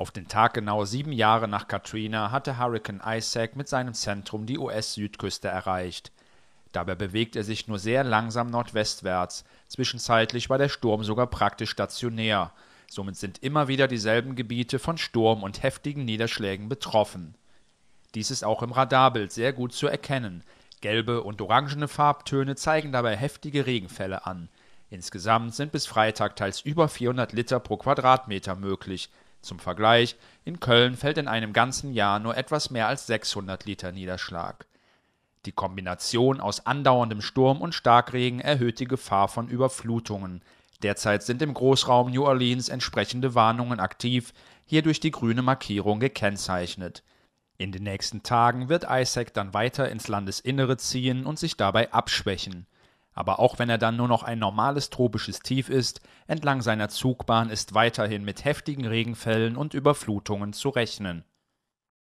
Auf den Tag genau sieben Jahre nach Katrina hatte Hurrikan Isaac mit seinem Zentrum die US-Südküste erreicht. Dabei bewegt er sich nur sehr langsam nordwestwärts. Zwischenzeitlich war der Sturm sogar praktisch stationär. Somit sind immer wieder dieselben Gebiete von Sturm und heftigen Niederschlägen betroffen. Dies ist auch im Radarbild sehr gut zu erkennen. Gelbe und orangene Farbtöne zeigen dabei heftige Regenfälle an. Insgesamt sind bis Freitag teils über 400 Liter pro Quadratmeter möglich. Zum Vergleich, in Köln fällt in einem ganzen Jahr nur etwas mehr als 600 Liter Niederschlag. Die Kombination aus andauerndem Sturm und Starkregen erhöht die Gefahr von Überflutungen. Derzeit sind im Großraum New Orleans entsprechende Warnungen aktiv, hier durch die grüne Markierung gekennzeichnet. In den nächsten Tagen wird ISAC dann weiter ins Landesinnere ziehen und sich dabei abschwächen aber auch wenn er dann nur noch ein normales tropisches Tief ist, entlang seiner Zugbahn ist weiterhin mit heftigen Regenfällen und Überflutungen zu rechnen